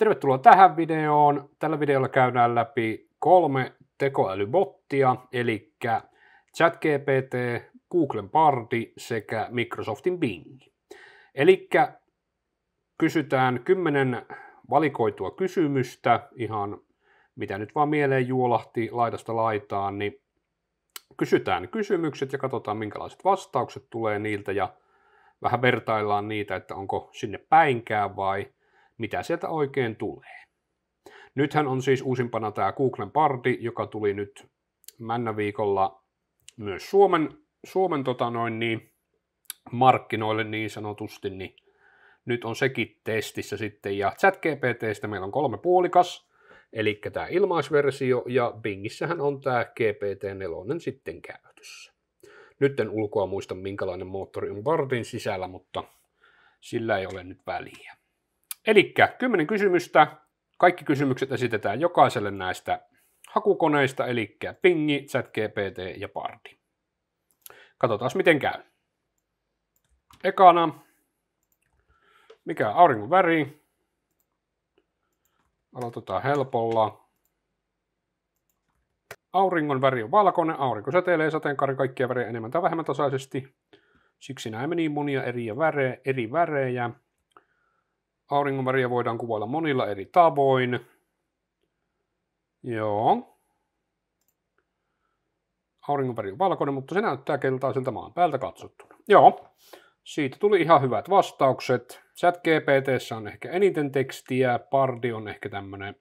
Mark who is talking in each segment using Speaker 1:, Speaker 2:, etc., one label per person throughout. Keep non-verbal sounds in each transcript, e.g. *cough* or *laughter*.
Speaker 1: Tervetuloa tähän videoon. Tällä videolla käydään läpi kolme tekoälybottia, eli ChatGPT, Googlen Bardi sekä Microsoftin Bing. Eli kysytään kymmenen valikoitua kysymystä, ihan mitä nyt vaan mieleen juolahti laidasta laitaan, niin kysytään kysymykset ja katsotaan minkälaiset vastaukset tulee niiltä ja vähän vertaillaan niitä, että onko sinne päinkään vai – mitä sieltä oikein tulee. Nythän on siis uusimpana tämä Googlen Bardi, joka tuli nyt männäviikolla viikolla myös Suomen, Suomen tota noin niin, markkinoille niin sanotusti, niin nyt on sekin testissä sitten, ja ChatGPTstä meillä on kolme puolikas, eli tämä ilmaisversio, ja Bingissähän on tämä GPT-4 sitten käytössä. Nyt en ulkoa muista, minkälainen moottori on Bardin sisällä, mutta sillä ei ole nyt väliä. Eli kymmenen kysymystä. Kaikki kysymykset esitetään jokaiselle näistä hakukoneista, eli Pingi, ChatGPT ja Bardi. Katsotaan, miten käy. Ekana, mikä on auringon väri? Aloitetaan helpolla. Auringon väri on valkoinen, aurinko säteilee sateenkaaren kaikkia värejä enemmän tai vähemmän tasaisesti. Siksi näemme niin monia eri värejä. Eri värejä. Auringonväriä voidaan kuvailla monilla eri tavoin. Joo. Auringonväri on valkoinen, mutta se näyttää keltaiselta maan päältä katsottuna. Joo. Siitä tuli ihan hyvät vastaukset. Chat on ehkä eniten tekstiä, Pardi on ehkä tämmöinen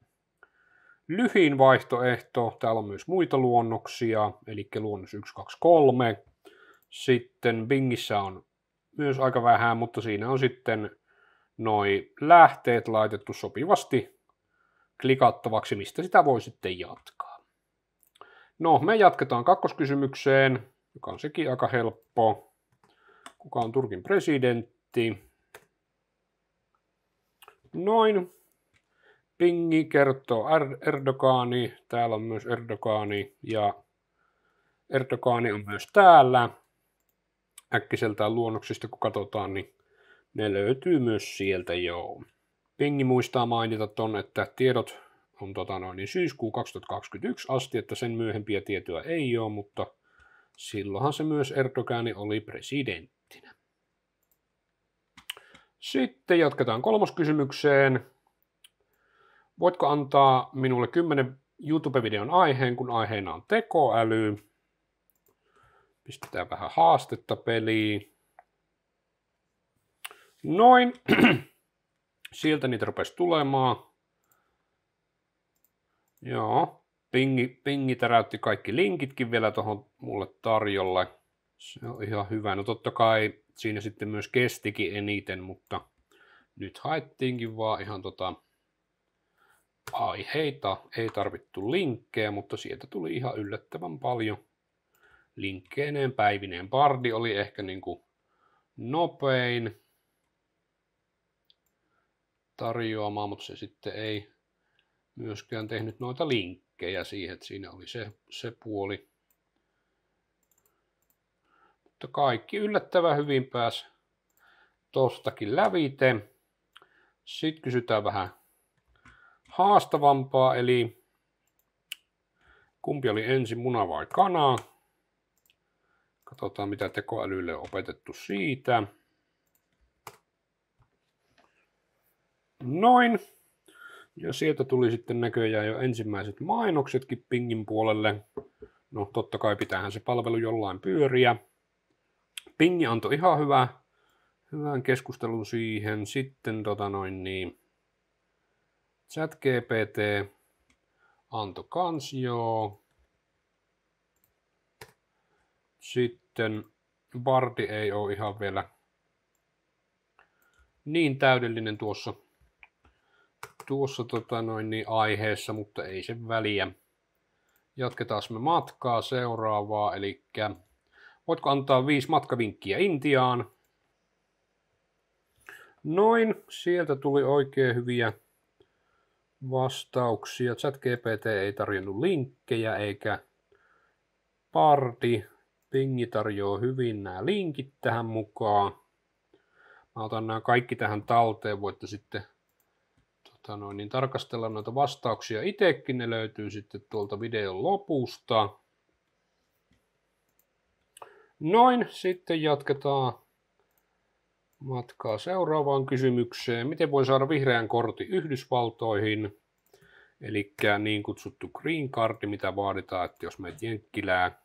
Speaker 1: lyhin vaihtoehto. Täällä on myös muita luonnoksia, eli luonnos 1, 2, 3. Sitten Bingissä on myös aika vähän, mutta siinä on sitten noi lähteet laitettu sopivasti klikattavaksi, mistä sitä voi sitten jatkaa. No, me jatketaan kakkoskysymykseen, joka on sekin aika helppo. Kuka on Turkin presidentti? Noin. Pingi kertoo Erdogani, täällä on myös Erdogani ja Erdogani on myös täällä. Äkkiseltään luonnoksista kun katsotaan, niin ne löytyy myös sieltä joo. Pengi muistaa mainita ton, että tiedot on tota noin, niin syyskuu 2021 asti, että sen myöhempiä tietoja ei ole, mutta silloinhan se myös Erdogani oli presidenttinä. Sitten jatketaan kysymykseen. Voitko antaa minulle 10 YouTube-videon aiheen, kun aiheena on tekoäly? Pistetään vähän haastetta peliin. Noin. *clears throat* Sieltä niitä rupesi tulemaan. Joo. Pingi, pingi täräytti kaikki linkitkin vielä tuohon mulle tarjolle. Se on ihan hyvä. No totta kai siinä sitten myös kestikin eniten, mutta nyt haettiinkin vaan ihan tota aiheita. Ei tarvittu linkkejä, mutta sieltä tuli ihan yllättävän paljon linkkeineen päivineen. Bardi oli ehkä niin kuin nopein tarjoamaan, mutta se sitten ei myöskään tehnyt noita linkkejä siihen, että siinä oli se, se puoli. Mutta kaikki yllättävän hyvin pääsi tostakin lävite. Sitten kysytään vähän haastavampaa, eli kumpi oli ensin muna vai kana. Katsotaan mitä tekoälylle on opetettu siitä. Noin. Ja sieltä tuli sitten näköjään jo ensimmäiset mainoksetkin pingin puolelle. No totta kai pitäähän se palvelu jollain pyöriä. Pingi antoi ihan hyvää, hyvän keskustelun siihen. Sitten tota noin niin, ChatGPT antoi kansioa. Sitten Bardi ei ole ihan vielä niin täydellinen tuossa tuossa tota noin, niin aiheessa, mutta ei sen väliä. Jatketaan me matkaa seuraavaa, eli voitko antaa viisi matkavinkkiä Intiaan? Noin, sieltä tuli oikein hyviä vastauksia. ChatGPT ei tarjonnut linkkejä eikä parti. Pingi tarjoaa hyvin nämä linkit tähän mukaan. Mä otan nämä kaikki tähän talteen, voitte sitten tota noin, niin tarkastella noita vastauksia itsekin. Ne löytyy sitten tuolta videon lopusta. Noin, sitten jatketaan matkaa seuraavaan kysymykseen. Miten voi saada vihreän kortin Yhdysvaltoihin? Eli niin kutsuttu green card, mitä vaaditaan, että jos menet Jenkkilää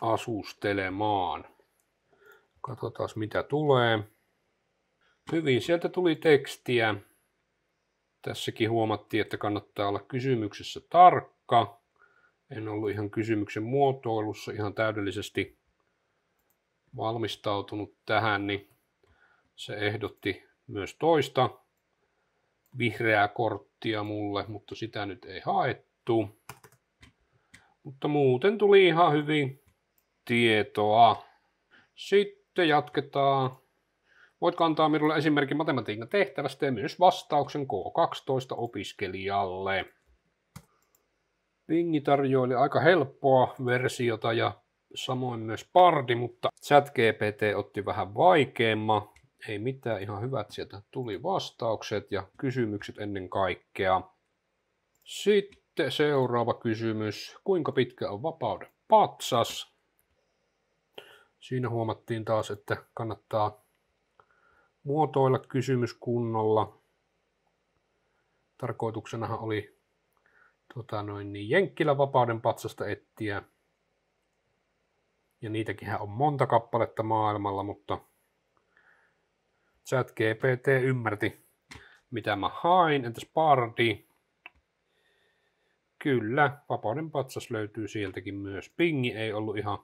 Speaker 1: asustelemaan. Katsotaan mitä tulee hyvin sieltä tuli tekstiä. Tässäkin huomattiin, että kannattaa olla kysymyksessä tarkka. En ollut ihan kysymyksen muotoilussa ihan täydellisesti valmistautunut tähän, niin se ehdotti myös toista vihreää korttia mulle, mutta sitä nyt ei haettu. Mutta muuten tuli ihan hyvin tietoa. Sitten jatketaan Voit antaa minulle esimerkin matematiikan tehtävästä ja myös vastauksen K12-opiskelijalle. Pingi tarjoili aika helppoa versiota ja samoin myös Pardi, mutta ChatGPT otti vähän vaikeamman. Ei mitään, ihan hyvät sieltä tuli vastaukset ja kysymykset ennen kaikkea. Sitten seuraava kysymys. Kuinka pitkä on vapauden patsas? Siinä huomattiin taas, että kannattaa muotoilla kysymys kunnolla. Tarkoituksenahan oli tota noin, niin Jenkkilä vapauden patsasta etsiä. Ja niitäkin on monta kappaletta maailmalla, mutta GPT ymmärti, mitä mä hain. Entäs Pardi? Kyllä, vapauden patsas löytyy sieltäkin myös. Pingi ei ollut ihan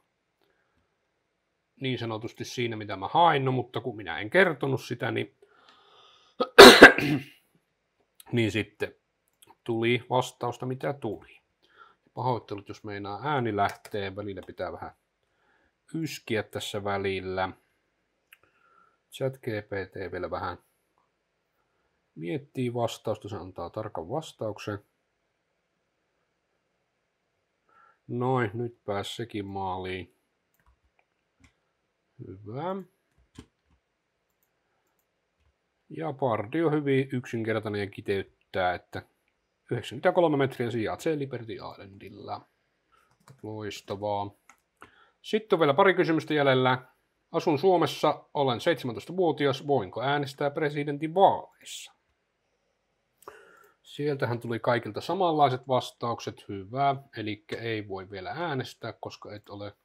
Speaker 1: niin sanotusti siinä, mitä mä hain, no, mutta kun minä en kertonut sitä, niin, *clears throat* niin sitten tuli vastausta, mitä tuli. Pahoittelut, jos meinaa ääni lähtee, välillä pitää vähän yskiä tässä välillä. GPT vielä vähän miettii vastausta, se antaa tarkan vastauksen. Noin, nyt pääsi sekin maaliin. Hyvä. Ja parti on hyvin yksinkertainen ja kiteyttää, että 93 metriä sijaitsee Liberty Islandilla. Loistavaa. Sitten on vielä pari kysymystä jäljellä. Asun Suomessa, olen 17-vuotias, voinko äänestää presidentin vaaleissa? Sieltähän tuli kaikilta samanlaiset vastaukset, hyvä, eli ei voi vielä äänestää, koska et ole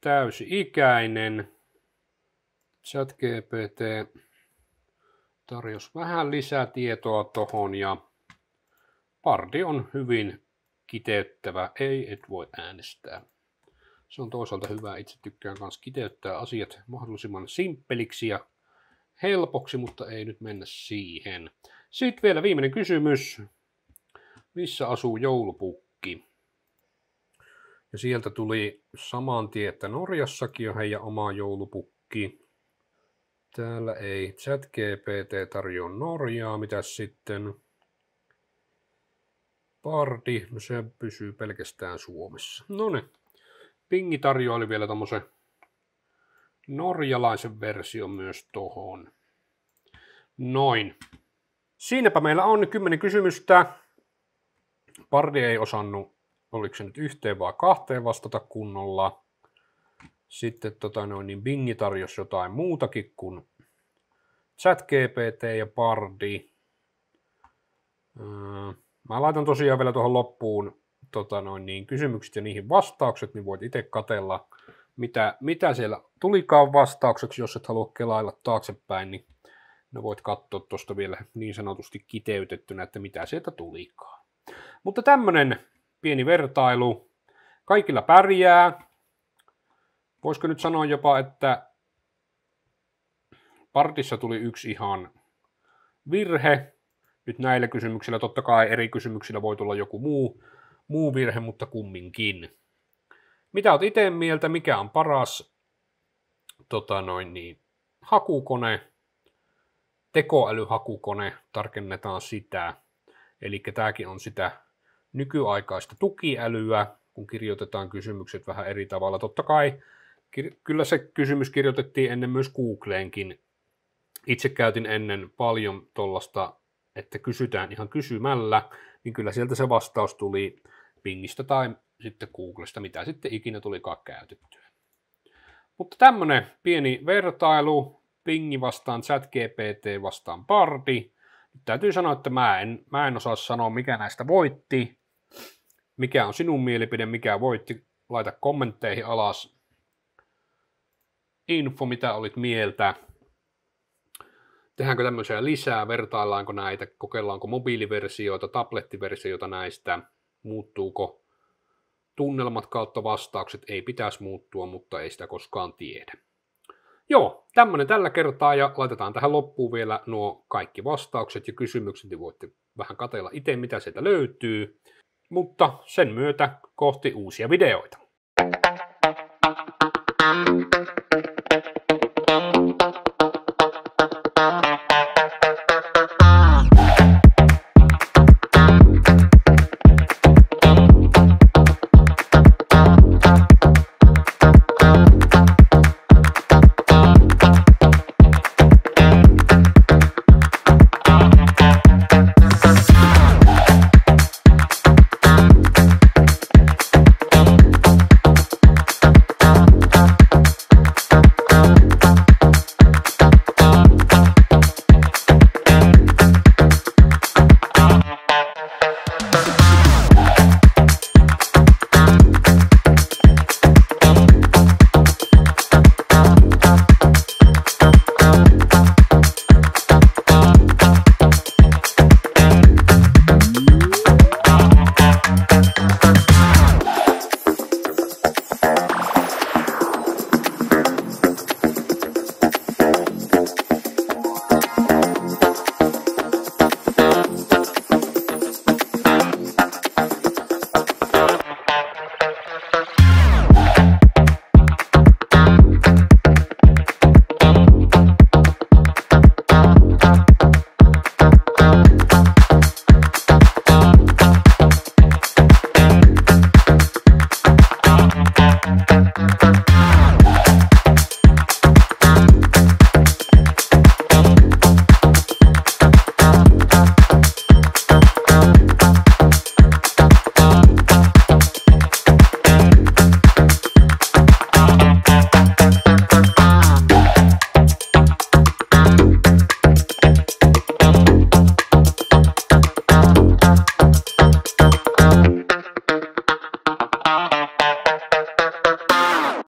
Speaker 1: täysi-ikäinen. ChatGPT tarjosi vähän lisätietoa tuohon ja pardi on hyvin kiteyttävä. Ei, et voi äänestää. Se on toisaalta hyvä. Itse tykkään myös kiteyttää asiat mahdollisimman simppeliksi ja helpoksi, mutta ei nyt mennä siihen. Sitten vielä viimeinen kysymys. Missä asuu joulupukki? Ja sieltä tuli saman tien, että Norjassakin on heidän oma joulupukki. Täällä ei ChatGPT tarjoa Norjaa, mitä sitten? Pardi, no se pysyy pelkästään Suomessa. No ne niin. Pingi tarjoili vielä tommosen norjalaisen versio myös tohon. Noin. Siinäpä meillä on kymmenen kysymystä. Pardi ei osannut oliko se nyt yhteen vai kahteen vastata kunnolla. Sitten tota noin, niin Bingi tarjosi jotain muutakin kuin ChatGPT ja Pardi. Öö, mä laitan tosiaan vielä tuohon loppuun tota noin, niin kysymykset ja niihin vastaukset, niin voit itse katella, mitä, mitä siellä tulikaan vastaukseksi, jos et halua kelailla taaksepäin, niin no voit katsoa tuosta vielä niin sanotusti kiteytettynä, että mitä sieltä tulikaan. Mutta tämmöinen pieni vertailu. Kaikilla pärjää. Voisiko nyt sanoa jopa, että partissa tuli yksi ihan virhe. Nyt näillä kysymyksillä, totta kai eri kysymyksillä voi tulla joku muu, muu virhe, mutta kumminkin. Mitä oot itse mieltä, mikä on paras tota noin, niin, hakukone, tekoälyhakukone, tarkennetaan sitä. Eli tämäkin on sitä nykyaikaista tukiälyä, kun kirjoitetaan kysymykset vähän eri tavalla. Totta kai kyllä se kysymys kirjoitettiin ennen myös Googleenkin. Itse käytin ennen paljon tuollaista, että kysytään ihan kysymällä, niin kyllä sieltä se vastaus tuli Bingistä tai sitten Googlesta, mitä sitten ikinä tulikaan käytettyä. Mutta tämmöinen pieni vertailu, Bingi vastaan ChatGPT vastaan Bardi. täytyy sanoa, että mä en, mä en osaa sanoa, mikä näistä voitti. Mikä on sinun mielipide, mikä voitti? Laita kommentteihin alas info, mitä olit mieltä. Tehdäänkö tämmöisiä lisää, vertaillaanko näitä, kokeillaanko mobiiliversioita, tablettiversioita näistä, muuttuuko tunnelmat kautta vastaukset, ei pitäisi muuttua, mutta ei sitä koskaan tiedä. Joo, tämmöinen tällä kertaa ja laitetaan tähän loppuun vielä nuo kaikki vastaukset ja kysymykset, niin voitte vähän katella itse, mitä sieltä löytyy mutta sen myötä kohti uusia videoita.